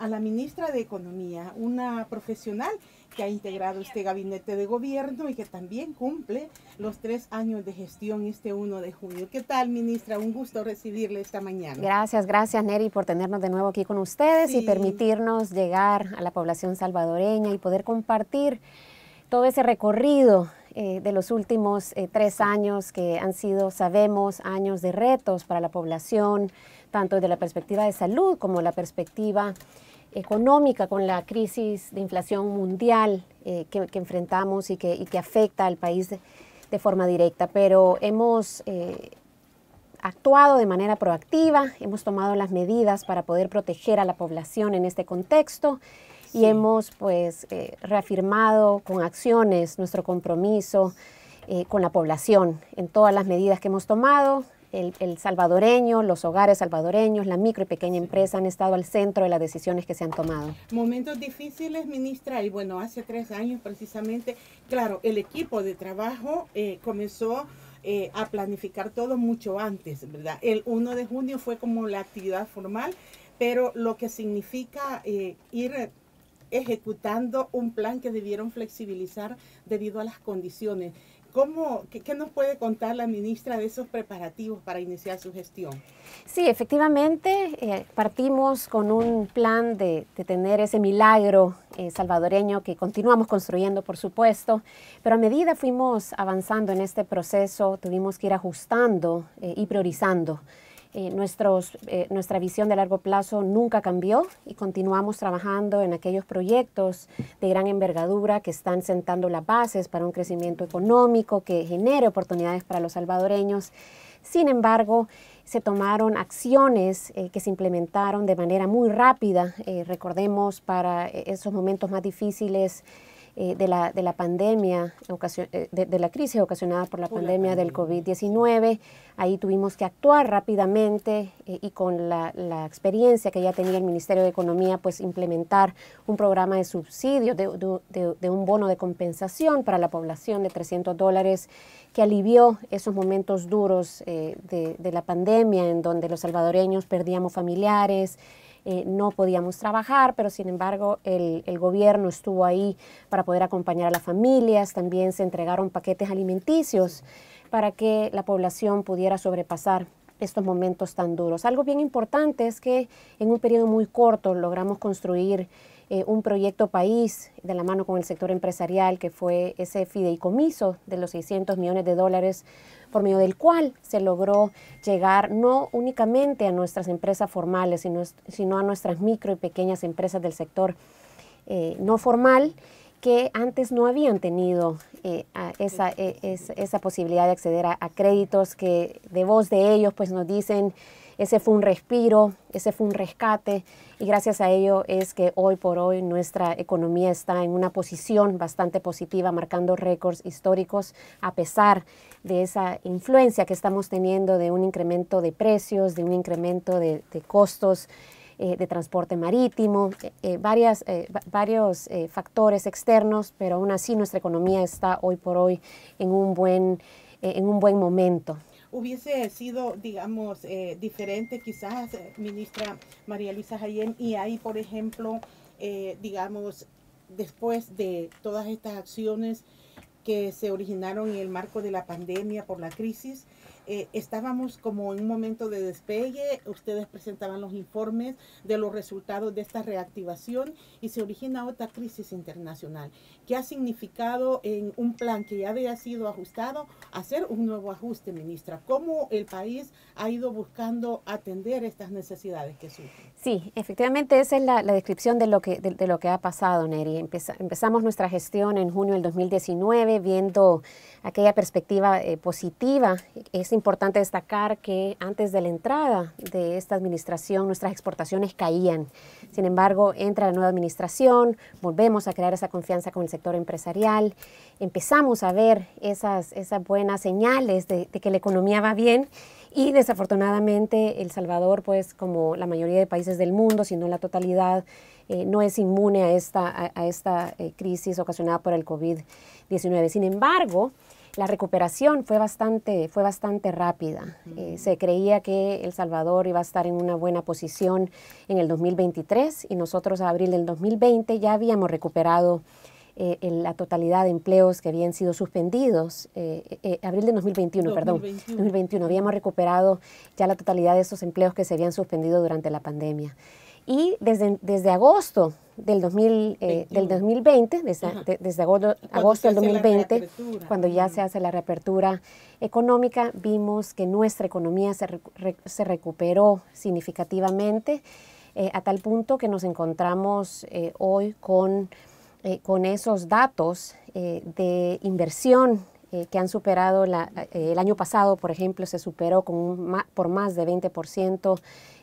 a la ministra de Economía, una profesional que ha integrado este gabinete de gobierno y que también cumple los tres años de gestión este 1 de junio. ¿Qué tal, ministra? Un gusto recibirle esta mañana. Gracias, gracias, Neri, por tenernos de nuevo aquí con ustedes y permitirnos llegar a la población salvadoreña y poder compartir todo ese recorrido eh, de los últimos eh, tres años que han sido, sabemos, años de retos para la población, tanto desde la perspectiva de salud como la perspectiva económica, con la crisis de inflación mundial eh, que, enfrentamos y que, afecta al país de, forma directa, pero hemos eh, actuado de manera proactiva, hemos tomado las medidas para poder proteger a la población en este contexto y hemos pues eh, reafirmado con acciones nuestro compromiso con la población en todas las medidas que hemos tomado, el, salvadoreño, los hogares salvadoreños, la micro y pequeña empresa han estado al centro de las decisiones que se han tomado. Momentos difíciles, ministra, y bueno, hace tres años precisamente, claro, el equipo de trabajo eh, comenzó eh, a planificar todo mucho antes, ¿verdad? El 1 de junio fue como la actividad formal, pero lo que significa eh, ir ejecutando un plan que debieron flexibilizar debido a las condiciones. ¿Cómo, qué, nos puede contar la ministra de esos preparativos para iniciar su gestión? Sí, efectivamente, eh, partimos con un plan de, de tener ese milagro eh, salvadoreño que continuamos construyendo, por supuesto, pero a medida fuimos avanzando en este proceso, tuvimos que ir ajustando eh, y priorizando. Eh, nuestros, eh, nuestra visión de largo plazo nunca cambió y continuamos trabajando en aquellos proyectos de gran envergadura que están sentando las bases para un crecimiento económico que genere oportunidades para los salvadoreños. Sin embargo, se tomaron acciones eh, que se implementaron de manera muy rápida. recordemos para esos momentos más difíciles eh, de, la, pandemia, eh, de, la crisis ocasionada por la pandemia, del COVID-19. Ahí tuvimos que actuar rápidamente eh, y con la, experiencia que ya tenía el Ministerio de Economía, pues implementar un programa de subsidio, de, un bono de compensación para la población de 300 dólares que alivió esos momentos duros de la pandemia en donde los salvadoreños perdíamos familiares, eh, no podíamos trabajar, pero sin embargo el, el, gobierno estuvo ahí para poder acompañar a las familias, también se entregaron paquetes alimenticios para que la población pudiera sobrepasar estos momentos tan duros. Algo bien importante es que en un periodo muy corto logramos construir eh, un proyecto país de la mano con el sector empresarial, que fue ese fideicomiso de los 600 millones de dólares, por medio del cual se logró llegar no únicamente a nuestras empresas formales, sino, sino a nuestras micro y pequeñas empresas del sector eh, no formal que antes no habían tenido eh, esa, e, esa, posibilidad de acceder a, créditos que de voz de ellos pues nos dicen ese fue un respiro, ese fue un rescate y gracias a ello es que hoy por hoy nuestra economía está en una posición bastante positiva, marcando récords históricos a pesar de esa influencia que estamos teniendo de un incremento de precios, de un incremento de, costos eh, de transporte marítimo, eh, eh, varias, varios factores externos, pero aún así nuestra economía está hoy por hoy en un buen, en un buen momento hubiese sido, digamos, eh, diferente quizás, eh, ministra María Luisa Jayén y ahí, por ejemplo, eh, digamos, después de todas estas acciones que se originaron en el marco de la pandemia por la crisis, eh, estábamos como en un momento de despegue, ustedes presentaban los informes de los resultados de esta reactivación y se origina otra crisis internacional, ¿Qué ha significado en un plan que ya había sido ajustado, hacer un nuevo ajuste, ministra. ¿Cómo el país ha ido buscando atender estas necesidades que surgen? Sí, efectivamente esa es la, descripción de lo, que, de, lo que ha pasado, Neri. empezamos nuestra gestión en junio del 2019 viendo aquella perspectiva eh, positiva. Es importante destacar que antes de la entrada de esta administración nuestras exportaciones caían. Sin embargo, entra la nueva administración, volvemos a crear esa confianza con el sector empresarial, empezamos a ver esas, esas buenas señales de, de que la economía va bien. Y desafortunadamente El Salvador, pues como la mayoría de países del mundo, si no la totalidad, eh, no es inmune a esta, a, esta eh, crisis ocasionada por el COVID-19. Sin embargo, la recuperación fue bastante, fue bastante rápida. Eh, se creía que El Salvador iba a estar en una buena posición en el 2023 y nosotros a abril del 2020 ya habíamos recuperado la totalidad de empleos que habían sido suspendidos. abril del 2021, 2021, perdón. 2021. Habíamos recuperado ya la totalidad de esos empleos que se habían suspendido durante la pandemia. Y desde, desde agosto del, 2000, eh, del 2020, desde, agosto, del 2020, cuando ya se hace la reapertura económica, vimos que nuestra economía se, recuperó significativamente, eh, a tal punto que nos encontramos eh, hoy con, con esos datos de inversión que han superado la, el año pasado, por ejemplo, se superó con un, por más de 20%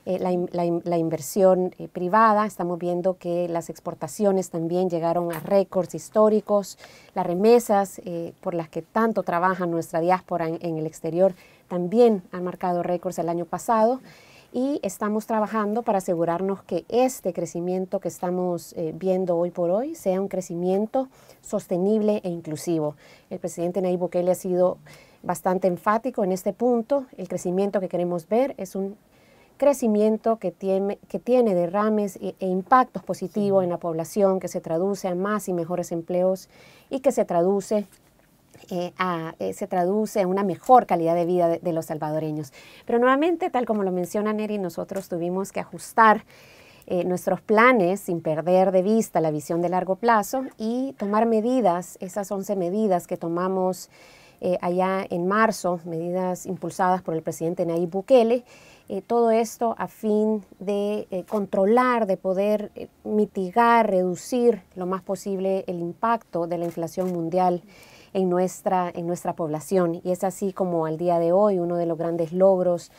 eh, la, inversión eh, privada, estamos viendo que las exportaciones también llegaron a récords históricos, las remesas eh, por las que tanto trabaja nuestra diáspora en, el exterior también han marcado récords el año pasado y estamos trabajando para asegurarnos que este crecimiento que estamos viendo hoy por hoy sea un crecimiento sostenible e inclusivo. El presidente Nayib Bukele ha sido bastante enfático en este punto. El crecimiento que queremos ver es un crecimiento que tiene, que tiene derrames e, e impactos positivos en la población, que se traduce a más y mejores empleos y que se traduce eh, a, eh, se traduce en una mejor calidad de vida de, los salvadoreños. Pero nuevamente, tal como lo menciona Neri, nosotros tuvimos que ajustar eh, nuestros planes sin perder de vista la visión de largo plazo y tomar medidas, esas 11 medidas que tomamos allá en marzo, medidas impulsadas por el presidente Nayib Bukele, eh, todo esto a fin de eh, controlar, de poder eh, mitigar, reducir lo más posible el impacto de la inflación mundial en nuestra, en nuestra población. Y es así como al día de hoy uno de los grandes logros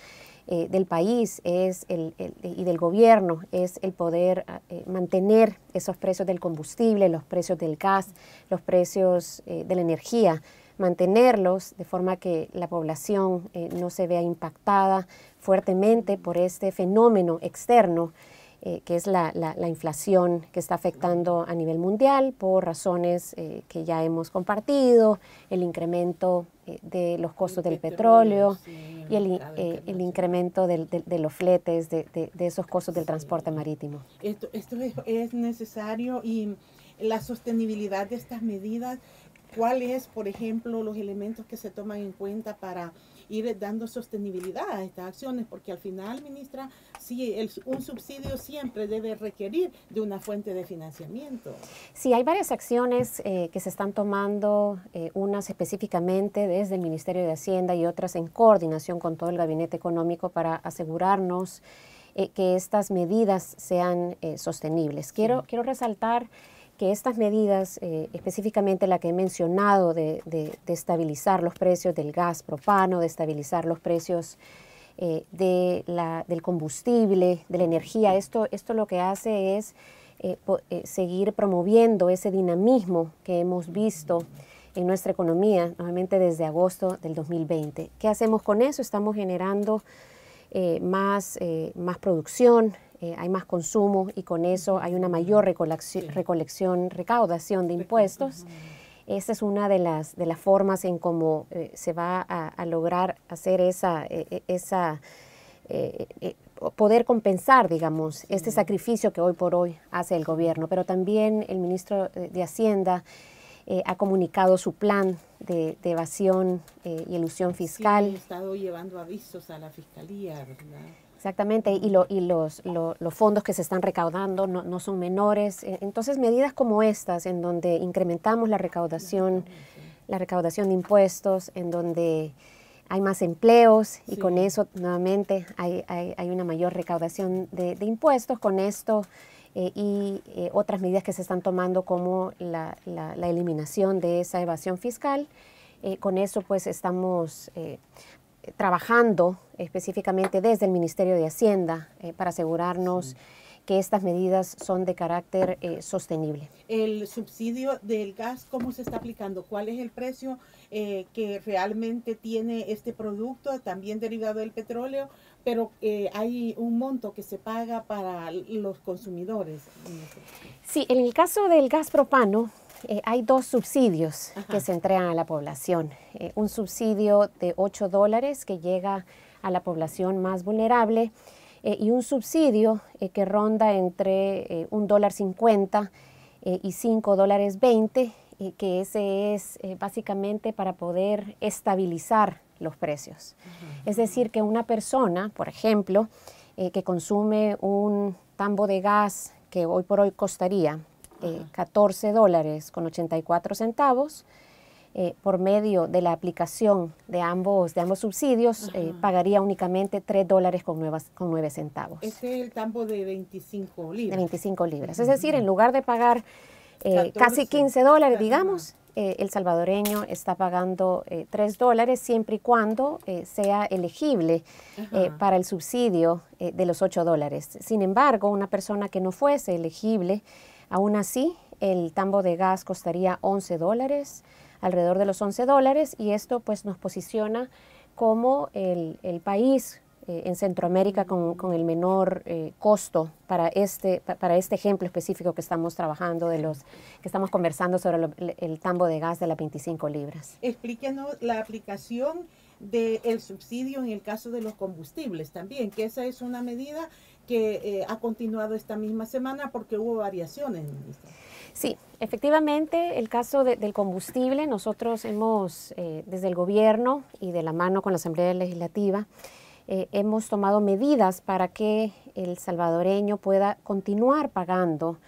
del país es y del gobierno es el poder ah, mantener esos precios del combustible, los precios del gas, los precios de la energía mantenerlos de forma que la población eh, no se vea impactada fuertemente por este fenómeno externo eh, que es la, la, inflación que está afectando a nivel mundial por razones eh, que ya hemos compartido, el incremento de los costos del petróleo, y el, el incremento del, de, los fletes, de, de, esos costos del transporte marítimo. Esto, esto es, necesario y la sostenibilidad de estas medidas cuáles, por ejemplo, los elementos que se toman en cuenta para ir dando sostenibilidad a estas acciones, porque al final, ministra, sí, el, un subsidio siempre debe requerir de una fuente de financiamiento. Sí, hay varias acciones eh, que se están tomando, eh, unas específicamente desde el Ministerio de Hacienda y otras en coordinación con todo el Gabinete Económico para asegurarnos eh, que estas medidas sean sostenibles. Quiero, quiero resaltar que estas medidas, eh, específicamente la que he mencionado de, estabilizar los precios del gas propano, de estabilizar los precios eh, de del combustible, de la energía, esto, esto lo que hace es eh, seguir promoviendo ese dinamismo que hemos visto en nuestra economía, nuevamente desde agosto del 2020. ¿Qué hacemos con eso? Estamos generando más, más producción, eh, hay más consumo y con eso hay una mayor recolección, recaudación de impuestos. Esa es una de las, de las formas en cómo eh, se va a, lograr hacer esa, eh, poder compensar, digamos, este sacrificio que hoy por hoy hace el gobierno. Pero también el ministro de Hacienda ha comunicado su plan de, evasión y elusión fiscal. estado llevando avisos a la fiscalía, Exactamente, y, lo, y los, los, fondos que se están recaudando no, son menores. Eh, entonces, medidas como estas, en donde incrementamos la recaudación, la recaudación de impuestos, en donde hay más empleos y con eso, nuevamente, hay, una mayor recaudación de, impuestos. Con esto eh, y eh, otras medidas que se están tomando como la, eliminación de esa evasión fiscal, con eso pues estamos eh, trabajando específicamente desde el Ministerio de Hacienda eh, para asegurarnos que estas medidas son de carácter eh, sostenible. ¿El subsidio del gas cómo se está aplicando? ¿Cuál es el precio eh, que realmente tiene este producto, también derivado del petróleo? Pero hay un monto que se paga para los consumidores. Sí, en el caso del gas propano, eh, hay dos subsidios que se entregan a la población. Eh, un subsidio de 8 dólares que llega a la población más vulnerable eh, y un subsidio que ronda entre un dólar 50 y 5 dólares 20, que ese es básicamente para poder estabilizar los precios. Es decir, que una persona, por ejemplo, que consume un tambo de gas que hoy por hoy costaría 14 eh, dólares con 84 centavos. Eh, por medio de la aplicación de ambos, de ambos subsidios, eh, pagaría únicamente 3 dólares con, con 9 centavos. Ese es el campo de 25 libras. De 25 libras. Es decir, en lugar de pagar casi 15 dólares, digamos, el salvadoreño está pagando 3 dólares siempre y cuando sea elegible para el subsidio de los 8 dólares. Sin embargo, una persona que no fuese elegible, Aún así, el tambo de gas costaría 11 dólares, alrededor de los 11 dólares, y esto pues nos posiciona como el, país eh, en Centroamérica con, el menor eh, costo para este, para este ejemplo específico que estamos trabajando, de los que estamos conversando sobre el, tambo de gas de las 25 libras. Explíquenos la aplicación del subsidio en el caso de los combustibles también, que esa es una medida que eh, ha continuado esta misma semana porque hubo variaciones, Sí, efectivamente, el caso del combustible, nosotros hemos, eh, desde el gobierno y de la mano con la Asamblea Legislativa, eh, hemos tomado medidas para que el salvadoreño pueda continuar pagando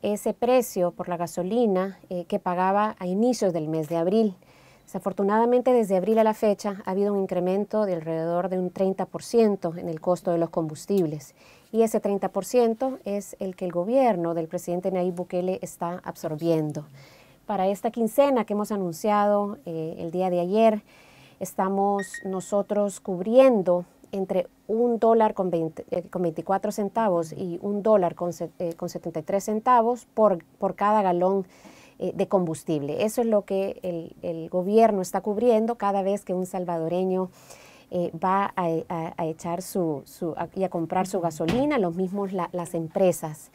ese precio por la gasolina que pagaba a inicios del mes de abril. Desafortunadamente, desde abril a la fecha ha habido un incremento de alrededor de un 30% en el costo de los combustibles. Y ese 30% es el que el gobierno del presidente Nayib Bukele está absorbiendo. Para esta quincena que hemos anunciado eh, el día de ayer, estamos nosotros cubriendo entre un dólar con, 24 eh, centavos y un dólar con, eh, con 73 centavos por, por cada galón eh, de combustible. Eso es lo que el, gobierno está cubriendo cada vez que un salvadoreño eh, va a, echar su, su y a comprar su gasolina, los mismos las empresas.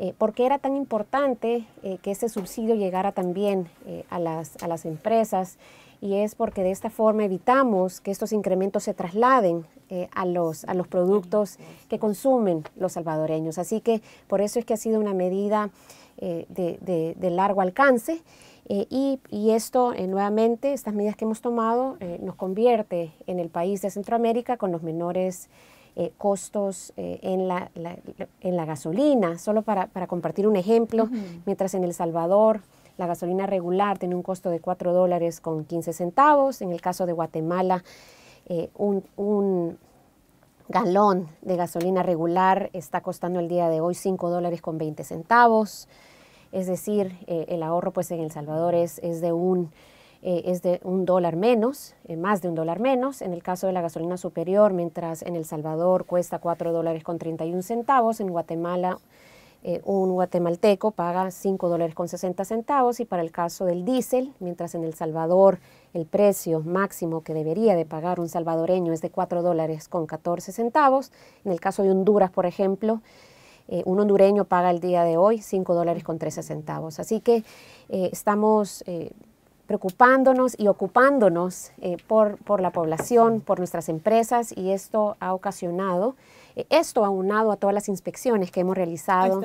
Eh, porque era tan importante que ese subsidio llegara también a, las, a las empresas? y es porque de esta forma evitamos que estos incrementos se trasladen a, los, a los productos que consumen los salvadoreños. Así que por eso es que ha sido una medida eh, de, de, largo alcance. Eh, y, y, esto, eh, nuevamente, estas medidas que hemos tomado nos convierte en el país de Centroamérica con los menores costos en la, en, la, gasolina. Solo para, compartir un ejemplo, mientras en El Salvador la gasolina regular tiene un costo de 4 dólares con 15 centavos, en el caso de Guatemala un galón de gasolina regular está costando el día de hoy 5 dólares con 20 centavos. Es decir, eh, el ahorro pues en El Salvador es, es de un... Eh, es de un dólar menos, eh, más de un dólar menos. En el caso de la gasolina superior, mientras en El Salvador cuesta 4 dólares con 31 centavos, en Guatemala un guatemalteco paga 5 dólares con 60 centavos y para el caso del diésel, mientras en El Salvador el precio máximo que debería de pagar un salvadoreño es de 4 dólares con 14 centavos. En el caso de Honduras, por ejemplo, eh, un hondureño paga el día de hoy 5 dólares con 13 centavos. Así que eh, estamos eh, preocupándonos y ocupándonos por, por, la población, por nuestras empresas y esto ha ocasionado, esto ha aunado a todas las inspecciones que hemos realizado.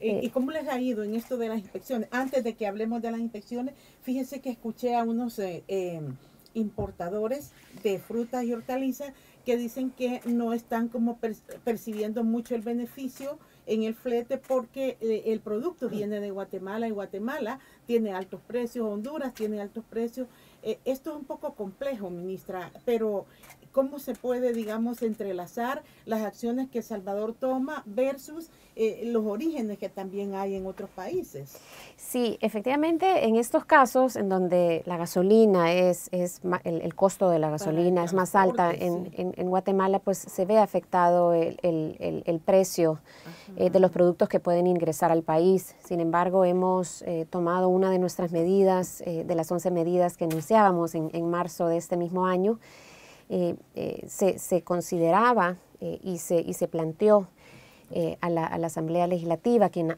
¿Y cómo les ha ido en esto de las inspecciones? Antes de que hablemos de las inspecciones, fíjense que escuché a unos eh, em, importadores de frutas y hortalizas que dicen que no están como percibiendo mucho el beneficio en el flete porque eh, el producto mm. viene de Guatemala y Guatemala tiene altos precios, Honduras tiene altos precios. Eh, esto es un poco complejo, ministra, pero cómo se puede, digamos, entrelazar las acciones que Salvador toma versus eh, los orígenes que también hay en otros países. Sí, efectivamente, en estos casos en donde la gasolina es, es el, costo de la gasolina es más alta en, Guatemala, pues se ve afectado el, precio eh, de los productos que pueden ingresar al país. Sin embargo, hemos eh, tomado una de nuestras medidas, de las 11 medidas que anunciábamos en, en marzo de este mismo año, eh, eh, se, consideraba eh, y se, y, se, planteó a la, Asamblea Legislativa, quien,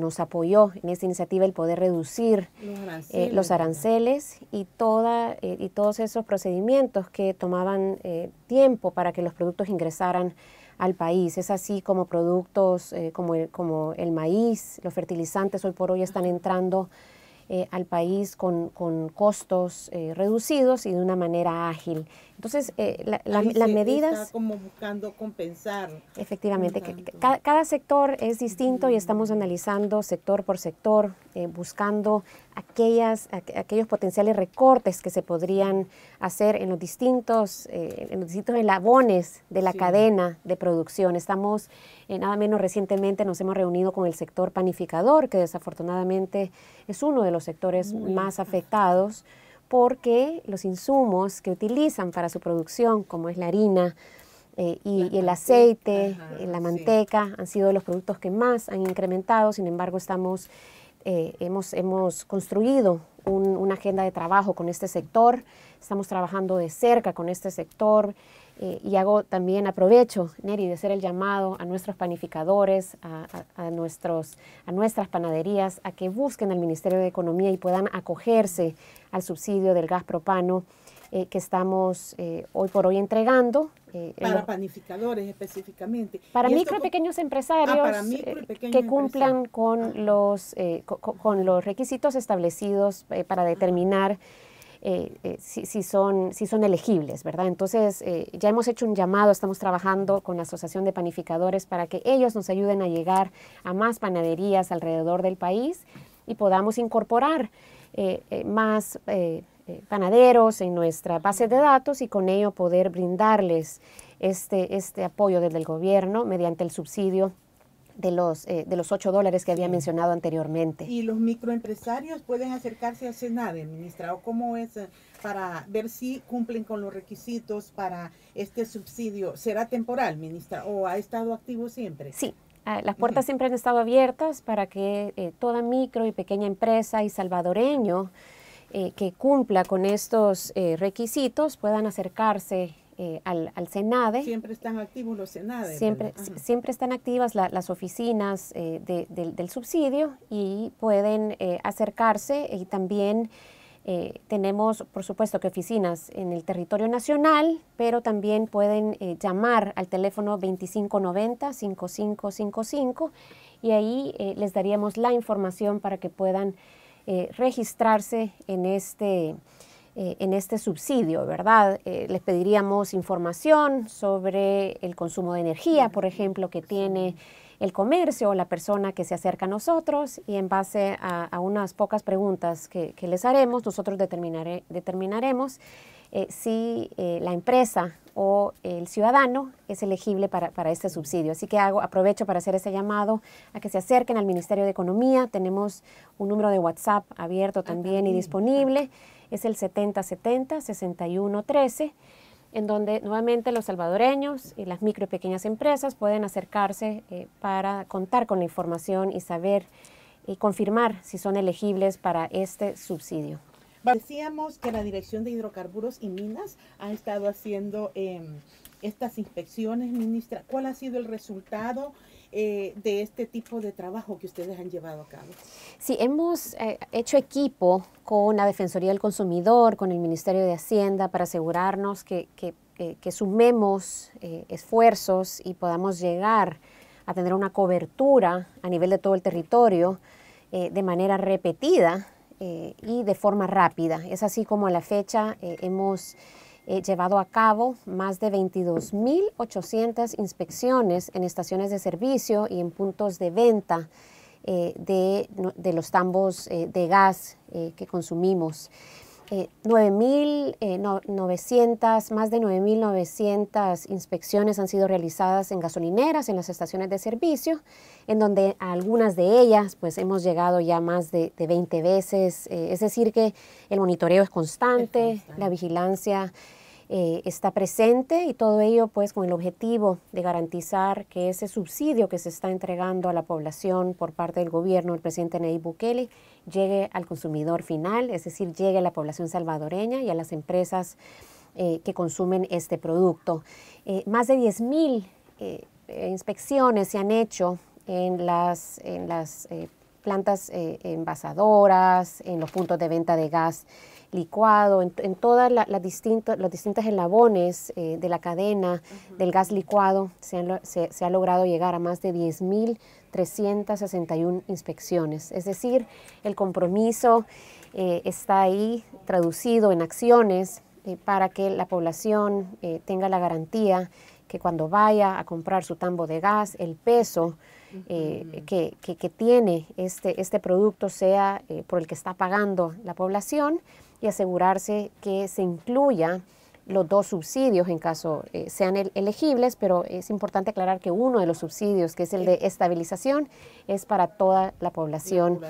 nos apoyó en esa iniciativa, el poder reducir los aranceles, y, toda, y todos esos procedimientos que tomaban tiempo para que los productos ingresaran al país. Es así como productos como, el, como, el, maíz, los fertilizantes hoy por hoy están entrando al país con, costos reducidos y de una manera ágil. Entonces, eh, las medidas... Está como buscando compensar. Efectivamente, Cada, sector es distinto y estamos analizando sector por sector, eh, buscando aquellas, aquellos potenciales recortes que se podrían hacer en los distintos, eh, en los distintos elabones de la cadena de producción. Estamos, eh, nada menos recientemente nos hemos reunido con el sector panificador, que desafortunadamente es uno de los sectores más afectados porque los insumos que utilizan para su producción, como es la harina eh, y, el aceite, la manteca, han sido los productos que más han incrementado. Sin embargo, estamos, eh, hemos, construido una agenda de trabajo con este sector, estamos trabajando de cerca con este sector. Eh, y hago también, aprovecho, Neri, de hacer el llamado a nuestros panificadores, a, nuestros, a nuestras panaderías, a que busquen al Ministerio de Economía y puedan acogerse al subsidio del gas propano eh, que estamos eh, hoy por hoy entregando. para panificadores específicamente. Para micro y pequeños ah, empresarios pues, que cumplan con, los, con, los requisitos establecidos para determinar... Eh, eh, si, son, si son elegibles, ¿verdad? Entonces, eh, ya hemos hecho un llamado, estamos trabajando con la Asociación de Panificadores para que ellos nos ayuden a llegar a más panaderías alrededor del país y podamos incorporar más panaderos en nuestra base de datos y con ello poder brindarles este, este apoyo desde el gobierno mediante el subsidio de los, eh, de los 8 dólares que había mencionado anteriormente. ¿Y los microempresarios pueden acercarse a Senade, ministra? ¿O cómo es eh, para ver si cumplen con los requisitos para este subsidio? ¿Será temporal, ministra? ¿O ha estado activo siempre? Sí. Ah, las puertas siempre han estado abiertas para que eh, toda micro y pequeña empresa y salvadoreño que cumpla con estos requisitos puedan acercarse eh, al, al, Siempre están activos los Siempre, siempre están activas las oficinas eh, del, subsidio y pueden eh, acercarse y también tenemos, por supuesto, que oficinas en el territorio nacional, pero también pueden llamar al teléfono 2590-5555 y ahí les daríamos la información para que puedan registrarse en este eh, en este subsidio, ¿verdad? Eh, les pediríamos información sobre el consumo de energía, por ejemplo, que tiene el comercio o la persona que se acerca a nosotros y en base a, unas pocas preguntas que, les haremos, nosotros determinaremos eh, si la empresa o el ciudadano es elegible para, este subsidio. Así que hago, aprovecho para hacer ese llamado a que se acerquen al Ministerio de Economía. Tenemos un número de WhatsApp abierto ah, también, y disponible es el 7070-6113, en donde nuevamente los salvadoreños y las micro y pequeñas empresas pueden acercarse eh, para contar con la información y saber y confirmar si son elegibles para este subsidio. Decíamos que la Dirección de Hidrocarburos y Minas ha estado haciendo em, estas inspecciones, ministra. ¿Cuál ha sido el resultado? Eh, de este tipo de trabajo que ustedes han llevado a cabo. Sí, hemos eh, hecho equipo con la Defensoría del Consumidor, con el Ministerio de Hacienda, para asegurarnos que, que, eh, sumemos esfuerzos y podamos llegar a tener una cobertura a nivel de todo el territorio de manera repetida y de forma rápida. Es así como a la fecha hemos He eh, llevado a cabo más de 22.800 inspecciones en estaciones de servicio y en puntos de venta eh, de, los tambos eh, de gas que consumimos eh, 9.900, eh, más de 9.900 inspecciones han sido realizadas en gasolineras, en las estaciones de servicio, en donde algunas de ellas pues hemos llegado ya más de, 20 veces. Eh, es decir que el monitoreo es constante, la vigilancia eh, está presente y todo ello pues con el objetivo de garantizar que ese subsidio que se está entregando a la población por parte del gobierno del presidente Nayib Bukele llegue al consumidor final, es decir, llegue a la población salvadoreña y a las empresas eh, que consumen este producto. Eh, más de 10.000 eh, inspecciones se han hecho en las, en las plantas eh, envasadoras, en los puntos de venta de gas licuado, en, todas las distintas los distintos enlabones eh, de la cadena del gas licuado, se, ha logrado llegar a más de 10.361 inspecciones. Es decir, el compromiso eh, está ahí traducido en acciones para que la población tenga la garantía que cuando vaya a comprar su tambo de gas, el peso eh, que, que, tiene este, este producto sea eh, por el que está pagando la población y asegurarse que se incluya los dos subsidios en caso eh, sean elegibles, pero es importante aclarar que uno de los subsidios, que es el de estabilización, es para toda la población,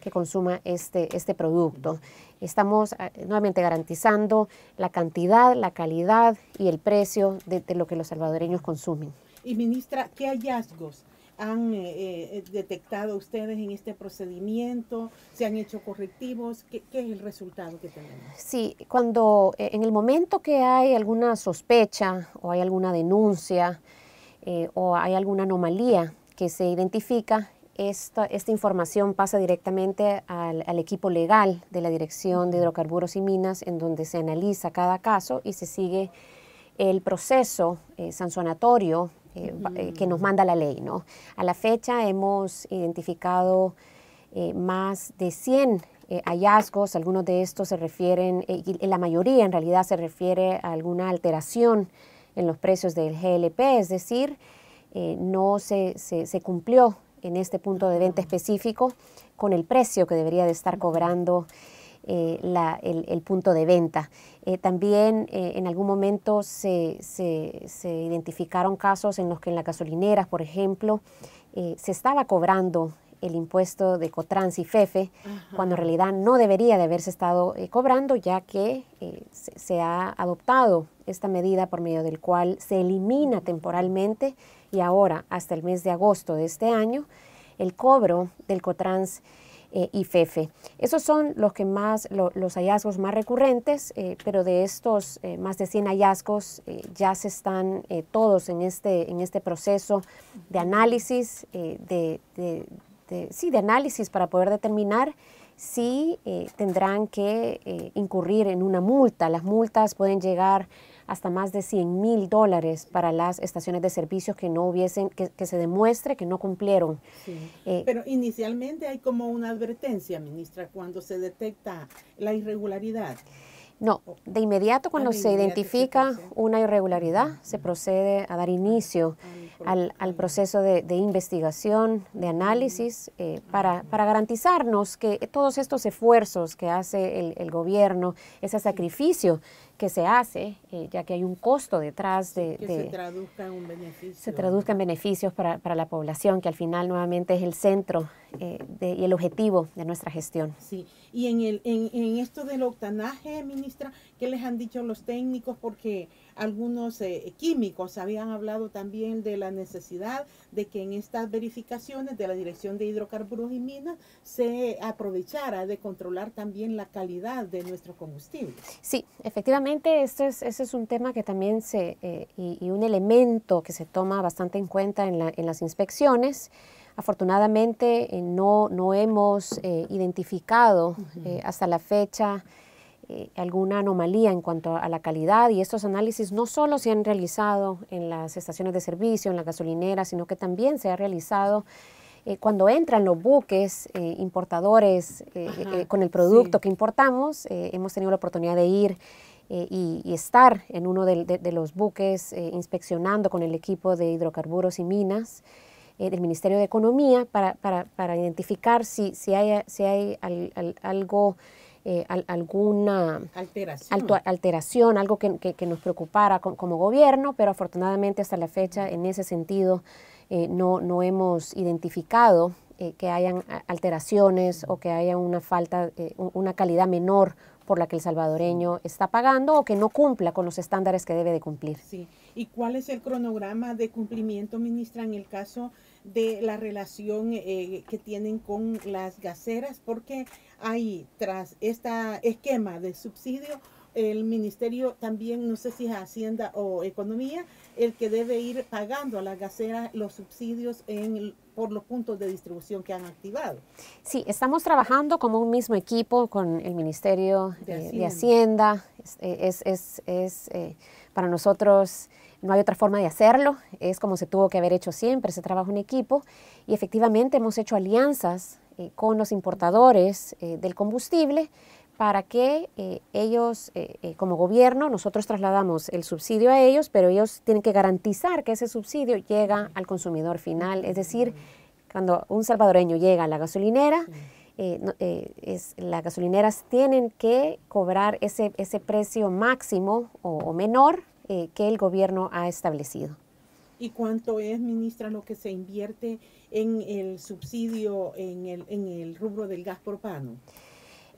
que consuma este, este producto. Estamos ah, nuevamente garantizando la cantidad, la calidad y el precio de lo que los salvadoreños consumen. Y ministra, ¿qué hallazgos han eh, eh, detectado ustedes en este procedimiento? ¿Se han hecho correctivos? ¿Qué, es el resultado que tenemos? Sí, cuando eh, en el momento que hay alguna sospecha o hay alguna denuncia o hay alguna anomalía que se identifica, esta, esta información pasa directamente al, al equipo legal de la Dirección de Hidrocarburos y Minas, en donde se analiza cada caso y se sigue el proceso sancionatorio eh, eh, que nos manda la ley. ¿no? A la fecha hemos identificado eh, más de 100 hallazgos, algunos de estos se refieren, la mayoría en realidad se refiere a alguna alteración en los precios del GLP, es decir, no se, se cumplió en este punto de venta específico con el precio que debería de estar cobrando eh, el, punto de venta. Eh, también eh, en algún momento se, identificaron casos en los que en la gasolinera, por ejemplo, se estaba cobrando el impuesto de Cotrans y FEFE, cuando en realidad no debería de haberse estado cobrando, ya que se, se ha adoptado esta medida por medio del cual se elimina temporalmente y ahora hasta el mes de agosto de este año el cobro del Cotrans eh, y FEFE. Esos son los, que más, los hallazgos más recurrentes, eh, pero de estos eh, más de 100 hallazgos ya se están todos en este, en este proceso de análisis, de, sí, de análisis para poder determinar si tendrán que incurrir en una multa. Las multas pueden llegar hasta más de 100 mil dólares para las estaciones de servicios que no hubiesen, que, se demuestre que no cumplieron. Eh, Pero inicialmente hay como una advertencia, ministra, cuando se detecta la irregularidad. No, de inmediato cuando ah, se identifica una irregularidad, ah. se procede a dar inicio ah, al, proceso de, investigación, de mm. análisis, eh, para, garantizarnos que todos estos esfuerzos que hace el, gobierno, ese sacrificio que se hace, eh, ya que hay un costo detrás de... se traduzca en beneficios para, la población, que al final nuevamente es el centro eh, y el objetivo de nuestra gestión y en, el, en, en esto del octanaje, ministra, ¿qué les han dicho los técnicos? Porque algunos eh, químicos habían hablado también de la necesidad de que en estas verificaciones de la Dirección de Hidrocarburos y Minas se aprovechara de controlar también la calidad de nuestro combustible. Sí, efectivamente, este es, este es un tema que también se, eh, y, un elemento que se toma bastante en cuenta en, en las inspecciones. Afortunadamente eh, no, no, hemos eh, identificado eh, hasta la fecha alguna anomalía en cuanto a la calidad y estos análisis no solo se han realizado en las estaciones de servicio, en las gasolineras, sino que también se ha realizado cuando entran los buques importadores con el producto que importamos. hemos tenido la oportunidad de ir y, estar en uno de, los buques inspeccionando con el equipo de hidrocarburos y minas. Eh, del Ministerio de Economía para, identificar si, si hay, si hay algo... Eh, alguna alteración. algo que, nos preocupara como gobierno, pero afortunadamente hasta la fecha en ese sentido eh, no, no hemos identificado que hayan alteraciones o que haya una falta, una calidad menor por la que el salvadoreño está pagando o que no cumpla con los estándares que debe de cumplir. Sí y cuál es el cronograma de cumplimiento, ministra, en el caso de la relación eh, que tienen con las gaseras, porque ahí, tras este esquema de subsidio, el ministerio también, no sé si es Hacienda o Economía, el que debe ir pagando a las gaseras los subsidios en por los puntos de distribución que han activado. Sí, estamos trabajando como un mismo equipo con el Ministerio de eh, Hacienda. Es, eh, eh, para nosotros no hay otra forma de hacerlo, es como se tuvo que haber hecho siempre, se trabaja en equipo y efectivamente hemos hecho alianzas con los importadores del combustible para que eh, ellos, eh, eh, como gobierno, nosotros trasladamos el subsidio a ellos, pero ellos tienen que garantizar que ese subsidio llega al consumidor final. Es decir, cuando un salvadoreño llega a la gasolinera, las gasolineras tienen que cobrar ese, precio máximo o, menor que el gobierno ha establecido. ¿Y cuánto es, ministra, lo que se invierte en el subsidio en el, en el rubro del gas propano?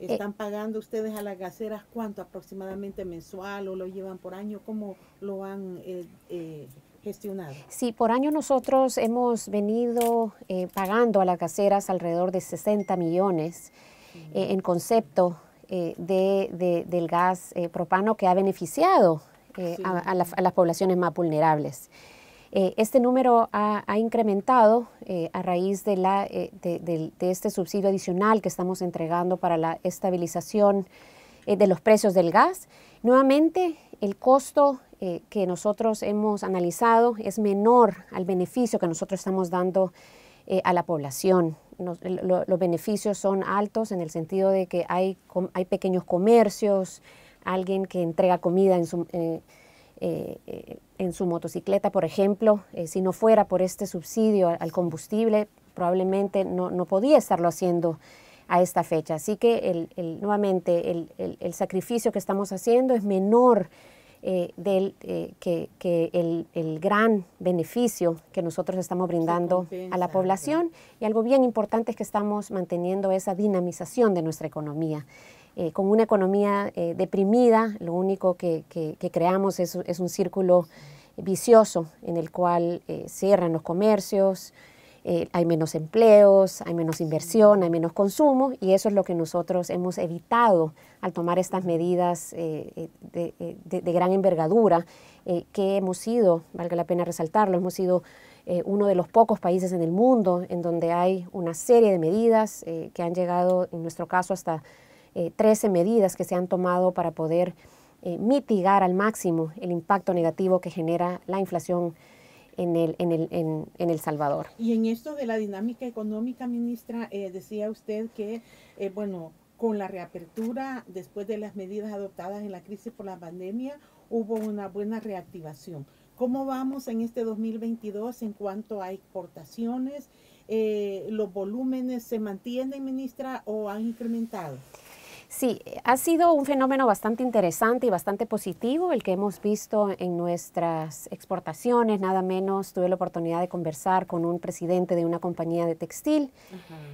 Eh, ¿Están pagando ustedes a las gaceras cuánto aproximadamente mensual o lo llevan por año? ¿Cómo lo han eh, eh, gestionado? Sí, por año nosotros hemos venido pagando a las gaceras alrededor de 60 millones en concepto de, del gas propano que ha beneficiado a, a las poblaciones más vulnerables. Eh, este número ha, incrementado eh, a raíz de, la, eh, de, este subsidio adicional que estamos entregando para la estabilización de los precios del gas. Nuevamente, el costo que nosotros hemos analizado es menor al beneficio que nosotros estamos dando a la población. los beneficios son altos en el sentido de que hay, hay pequeños comercios, alguien que entrega comida en su eh, en su motocicleta, por ejemplo, eh, si no fuera por este subsidio al combustible, probablemente no, podía estarlo haciendo a esta fecha. Así que nuevamente el, sacrificio que estamos haciendo es menor eh, del, que, que el, gran beneficio que nosotros estamos brindando a la población. Y algo bien importante es que estamos manteniendo esa dinamización de nuestra economía. Eh, con una economía eh, deprimida, lo único que, creamos es, un círculo vicioso en el cual eh, cierran los comercios, hay menos empleos, hay menos inversión, hay menos consumo y eso es lo que nosotros hemos evitado al tomar estas medidas de, gran envergadura que hemos sido, valga la pena resaltarlo, hemos sido uno de los pocos países en el mundo en donde hay una serie de medidas que han llegado, en nuestro caso, hasta eh, 13 medidas que se han tomado para poder eh, mitigar al máximo el impacto negativo que genera la inflación en el, en el, en, el Salvador. Y en esto de la dinámica económica, ministra, eh, decía usted que, eh, bueno, con la reapertura después de las medidas adoptadas en la crisis por la pandemia, hubo una buena reactivación. ¿Cómo vamos en este 2022 en cuanto a exportaciones? los volúmenes se mantienen, ministra, o han incrementado? Sí, ha sido un fenómeno bastante interesante y bastante positivo el que hemos visto en nuestras exportaciones. Nada menos tuve la oportunidad de conversar con un presidente de una compañía de textil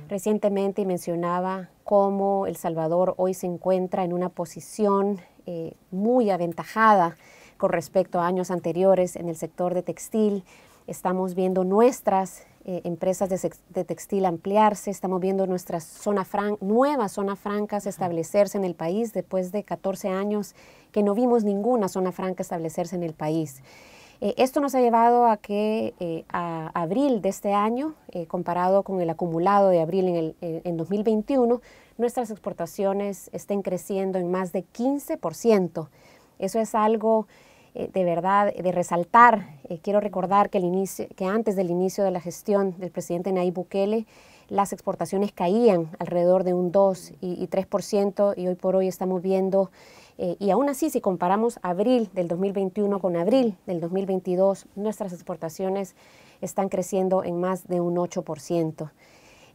recientemente y mencionaba cómo El Salvador hoy se encuentra en una posición eh, muy aventajada con respecto a años anteriores en el sector de textil. Estamos viendo nuestras eh, empresas de, textil ampliarse, estamos viendo nuestra zona nuevas zonas francas establecerse en el país después de 14 años que no vimos ninguna zona franca establecerse en el país. Eh, esto nos ha llevado a que eh, a abril de este año, comparado con el acumulado de abril en, el, en 2021, nuestras exportaciones estén creciendo en más de 15%. Eso es algo eh, de verdad, eh, de resaltar. Eh, quiero recordar que, el inicio, que antes del inicio de la gestión del presidente Nayib Bukele, las exportaciones caían alrededor de un 2 y, por 3% y hoy por hoy estamos viendo, y aún así si comparamos abril del 2021 con abril del 2022, nuestras exportaciones están creciendo en más de un 8%. ciento.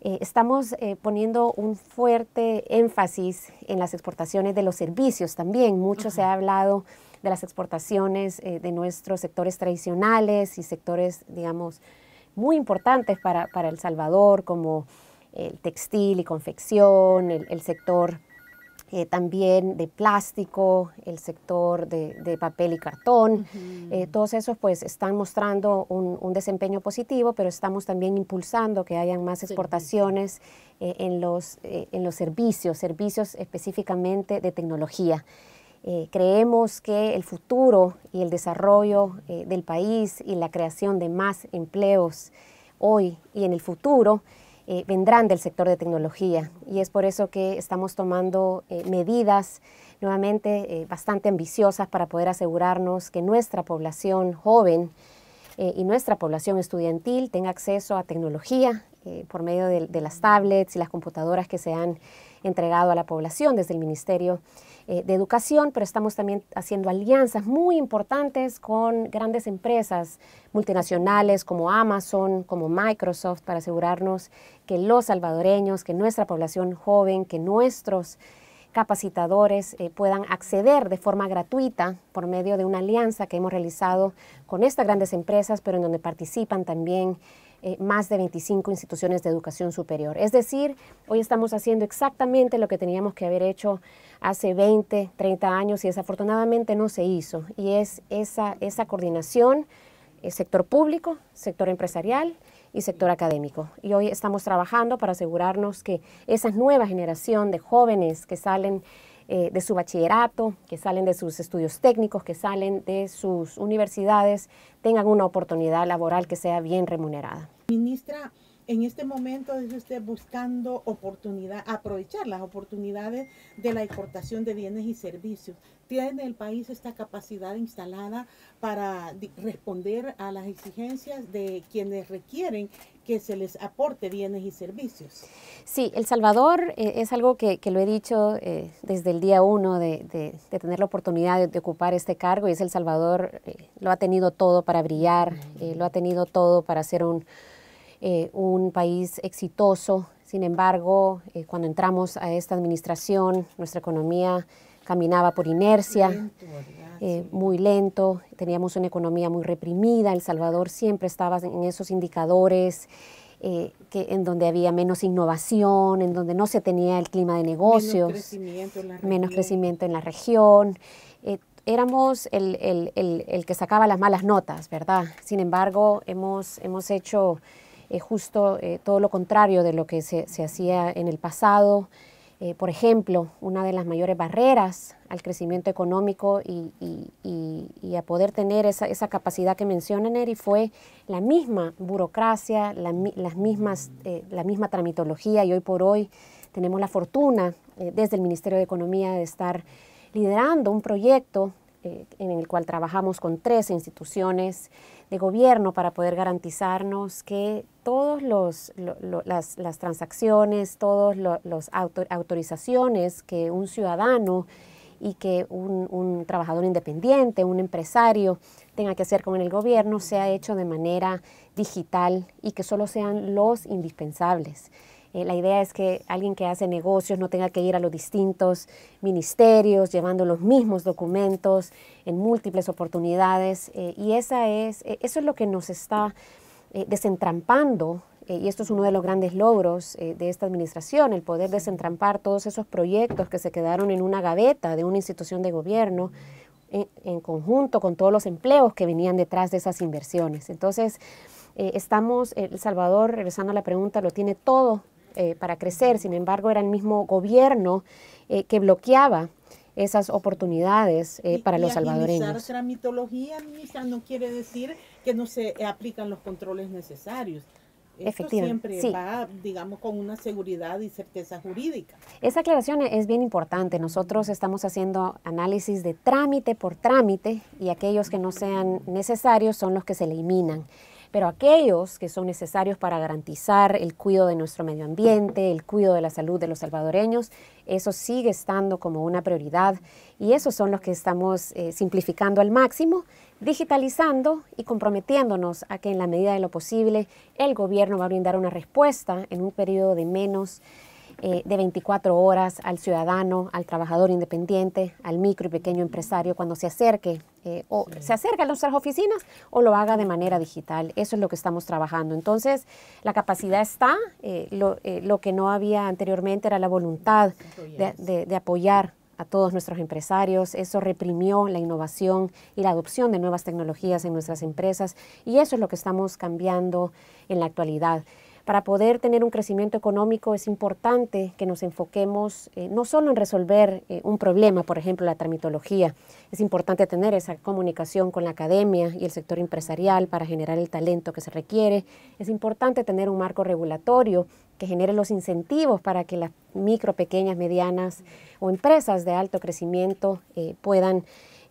estamos poniendo un fuerte énfasis en las exportaciones de los servicios también. Mucho se ha hablado de las exportaciones eh, de nuestros sectores tradicionales y sectores, digamos, muy importantes para, El Salvador, como el textil y confección, el, sector eh, también de plástico, el sector de, papel y cartón. Eh, todos esos pues están mostrando un, desempeño positivo, pero estamos también impulsando que hayan más exportaciones en, los, en los servicios, servicios específicamente de tecnología. Eh, creemos que el futuro y el desarrollo eh, del país y la creación de más empleos hoy y en el futuro eh, vendrán del sector de tecnología y es por eso que estamos tomando medidas nuevamente bastante ambiciosas para poder asegurarnos que nuestra población joven eh, y nuestra población estudiantil tenga acceso a tecnología eh, por medio de, las tablets y las computadoras que se han entregado a la población desde el Ministerio eh, de Educación, pero estamos también haciendo alianzas muy importantes con grandes empresas multinacionales como Amazon, como Microsoft, para asegurarnos que los salvadoreños, que nuestra población joven, que nuestros capacitadores eh, puedan acceder de forma gratuita por medio de una alianza que hemos realizado con estas grandes empresas, pero en donde participan también eh, más de 25 instituciones de educación superior. Es decir, hoy estamos haciendo exactamente lo que teníamos que haber hecho hace 20, 30 años y desafortunadamente no se hizo. Y es esa, coordinación, eh, sector público, sector empresarial, y sector académico. Y hoy estamos trabajando para asegurarnos que esa nueva generación de jóvenes que salen eh, de su bachillerato, que salen de sus estudios técnicos, que salen de sus universidades, tengan una oportunidad laboral que sea bien remunerada. Ministra, en este momento es usted buscando oportunidad, aprovechar las oportunidades de la exportación de bienes y servicios. Tiene el país esta capacidad instalada para responder a las exigencias de quienes requieren que se les aporte bienes y servicios. Sí, El Salvador eh, es algo que, que, lo he dicho eh, desde el día uno de, de, tener la oportunidad de, ocupar este cargo y es El Salvador eh, lo ha tenido todo para brillar, lo ha tenido todo para ser un eh, un país exitoso. Sin embargo, eh, cuando entramos a esta administración, nuestra economía caminaba por inercia, eh, muy lento, teníamos una economía muy reprimida, El Salvador siempre estaba en esos indicadores. que, en donde había menos innovación, en donde no se tenía el clima de negocios, menos crecimiento en la región. éramos el, que sacaba las malas notas, ¿verdad? Sin embargo, hemos, hemos hecho eh, justo eh, todo lo contrario de lo que se, se hacía en el pasado. Eh, por ejemplo, una de las mayores barreras al crecimiento económico y, a poder tener esa, esa, capacidad que menciona Neri fue la misma burocracia, las mismas, la misma tramitología y hoy por hoy tenemos la fortuna desde el Ministerio de Economía de estar liderando un proyecto eh, en el cual trabajamos con tres instituciones de gobierno para poder garantizarnos que todas las, transacciones, todas las autorizaciones que un ciudadano y que un, un, trabajador independiente, un empresario tenga que hacer con el gobierno sea hecho de manera digital y que solo sean los indispensables. Eh, la idea es que alguien que hace negocios no tenga que ir a los distintos ministerios llevando los mismos documentos en múltiples oportunidades. Eh, y esa es, eh, eso es lo que nos está desentrampando. y esto es uno de los grandes logros de esta administración, el poder desentrampar todos esos proyectos que se quedaron en una gaveta de una institución de gobierno en, conjunto con todos los empleos que venían detrás de esas inversiones. Entonces, estamos, El Salvador, regresando a la pregunta, lo tiene todo eh, para crecer. Sin embargo, era el mismo gobierno eh, que bloqueaba esas oportunidades eh, para los salvadoreños. la mitología, no quiere decir que no se aplican los controles necesarios. Esto Efectivamente. siempre va, digamos, con una seguridad y certeza jurídica. Esa aclaración es bien importante. Nosotros estamos haciendo análisis de trámite por trámite y aquellos que no sean necesarios son los que se eliminan pero aquellos que son necesarios para garantizar el cuidado de nuestro medio ambiente, el cuidado de la salud de los salvadoreños, eso sigue estando como una prioridad y esos son los que estamos eh, simplificando al máximo, digitalizando y comprometiéndonos a que en la medida de lo posible el gobierno va a brindar una respuesta en un periodo de menos eh, de 24 horas al ciudadano, al trabajador independiente, al micro y pequeño empresario cuando se acerque eh, o se acerca a nuestras oficinas o lo haga de manera digital. Eso es lo que estamos trabajando. Entonces, la capacidad está, eh, eh, lo, que no había anteriormente era la voluntad de apoyar a todos nuestros empresarios, eso reprimió la innovación y la adopción de nuevas tecnologías en nuestras empresas y eso es lo que estamos cambiando en la actualidad. Para poder tener un crecimiento económico es importante que nos enfoquemos eh, no solo en resolver eh, un problema, por ejemplo, la tramitología, es importante tener esa comunicación con la academia y el sector empresarial para generar el talento que se requiere, es importante tener un marco regulatorio que genere los incentivos para que las micro, pequeñas, medianas o empresas de alto crecimiento eh, puedan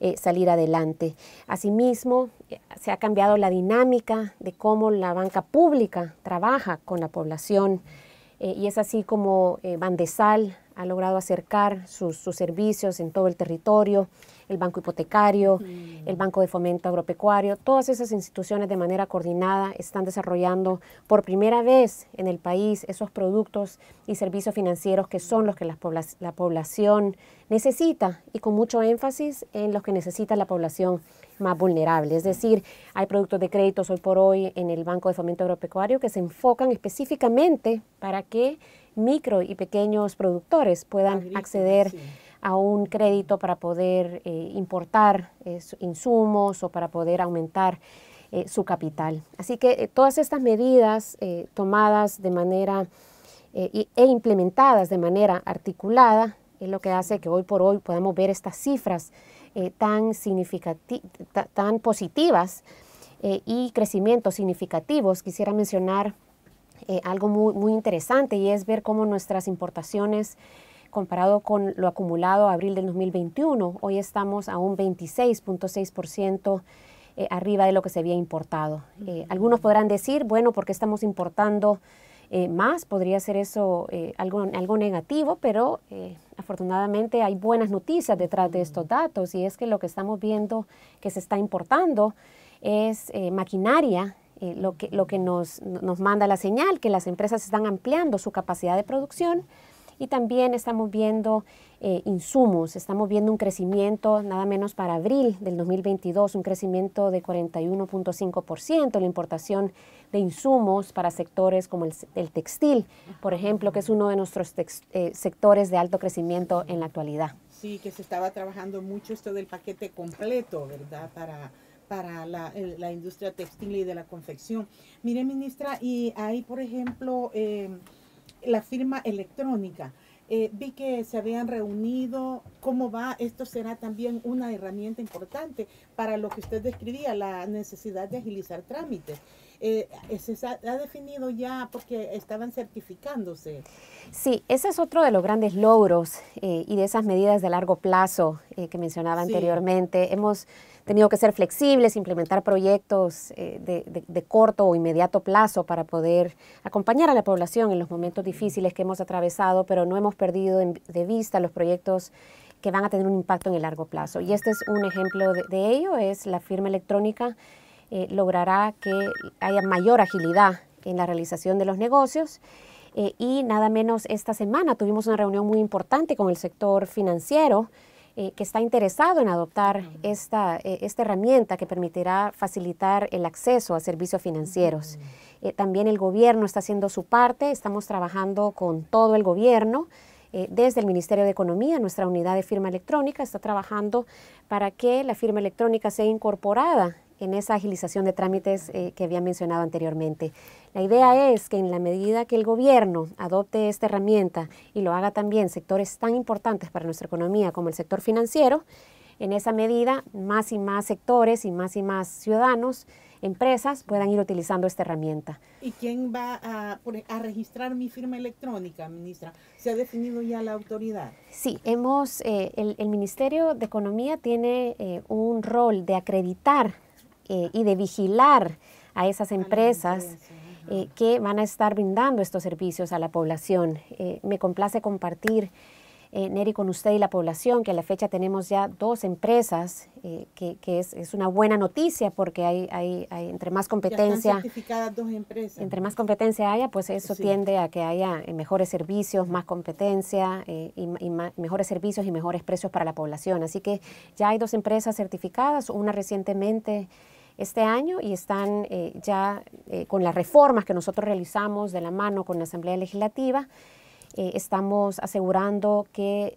eh, salir adelante. Asimismo, eh, se ha cambiado la dinámica de cómo la banca pública trabaja con la población eh, y es así como Bandesal ha logrado acercar sus servicios en todo el territorio el Banco Hipotecario, mm. el Banco de Fomento Agropecuario, todas esas instituciones de manera coordinada están desarrollando por primera vez en el país esos productos y servicios financieros que son los que la, población necesita y con mucho énfasis en los que necesita la población más vulnerable. Es decir, hay productos de créditos hoy por hoy en el Banco de Fomento Agropecuario que se enfocan específicamente para que micro y pequeños productores puedan acceder a un crédito para poder eh, importar eh, insumos o para poder aumentar eh, su capital. Así que todas estas medidas tomadas de manera e implementadas de manera articulada es lo que hace que hoy por hoy podamos ver estas cifras tan, tan positivas y crecimientos significativos. Quisiera mencionar algo muy, muy interesante y es ver cómo nuestras importaciones comparado con lo acumulado a abril del 2021. Hoy estamos a un 26.6% eh, arriba de lo que se había importado. Eh, algunos podrán decir, bueno, porque estamos importando eh, más? Podría ser eso algo, negativo, pero afortunadamente hay buenas noticias detrás de estos datos y es que lo que estamos viendo que se está importando es maquinaria lo que, lo que nos, nos, manda la señal, que las empresas están ampliando su capacidad de producción y también estamos viendo eh, insumos, estamos viendo un crecimiento nada menos para abril del 2022, un crecimiento de 41.5%, la importación de insumos para sectores como el, textil, por ejemplo, que es uno de nuestros eh, sectores de alto crecimiento en la actualidad. Sí, que se estaba trabajando mucho esto del paquete completo, ¿verdad? Para para la, industria textil y de la confección. Mire, ministra, y hay, por ejemplo, eh, la firma electrónica. Eh, vi que se habían reunido, cómo va, esto será también una herramienta importante para lo que usted describía, la necesidad de agilizar trámites. Eh, eh, se ha definido ya porque estaban certificándose. Sí, ese es otro de los grandes logros eh, y de esas medidas de largo plazo eh, que mencionaba anteriormente. Hemos tenido que ser flexibles, implementar proyectos de, de, corto o inmediato plazo para poder acompañar a la población en los momentos difíciles que hemos atravesado, pero no hemos perdido de vista los proyectos que van a tener un impacto en el largo plazo. Y este es un ejemplo de ello, es la firma electrónica eh, logrará que haya mayor agilidad en la realización de los negocios. Eh, y nada menos esta semana tuvimos una reunión muy importante con el sector financiero eh, que está interesado en adoptar esta, esta, herramienta que permitirá facilitar el acceso a servicios financieros. también el gobierno está haciendo su parte, estamos trabajando con todo el gobierno. desde el Ministerio de Economía, nuestra unidad de firma electrónica está trabajando para que la firma electrónica sea incorporada en esa agilización de trámites eh, que había mencionado anteriormente. La idea es que en la medida que el gobierno adopte esta herramienta y lo haga también sectores tan importantes para nuestra economía como el sector financiero, en esa medida más y más sectores y más y más ciudadanos, empresas puedan ir utilizando esta herramienta. ¿Y quién va a, registrar mi firma electrónica, ministra? ¿Se ha definido ya la autoridad? Sí, hemos, eh, el, Ministerio de Economía tiene eh, un rol de acreditar eh, y de vigilar a esas empresas eh, que van a estar brindando estos servicios a la población. Eh, me complace compartir, Neri, con usted y la población, que a la fecha tenemos ya dos empresas, que, es, una buena noticia porque hay, hay, entre más competencia... dos empresas. Entre más competencia haya, pues eso tiende a que haya mejores servicios, más competencia y, mejores servicios y mejores precios para la población. Así que ya hay dos empresas certificadas, una recientemente este año y están eh, ya eh, con las reformas que nosotros realizamos de la mano con la Asamblea Legislativa. Eh, estamos asegurando que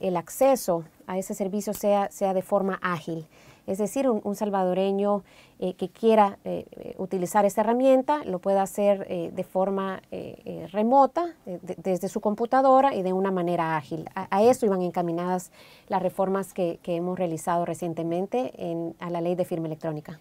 el, acceso a ese servicio sea de forma ágil es decir, un, salvadoreño eh, que quiera eh, eh, utilizar esta herramienta lo pueda hacer de forma remota, desde su computadora y de una manera ágil. A, eso iban encaminadas las reformas que, hemos realizado recientemente en, a la ley de firma electrónica.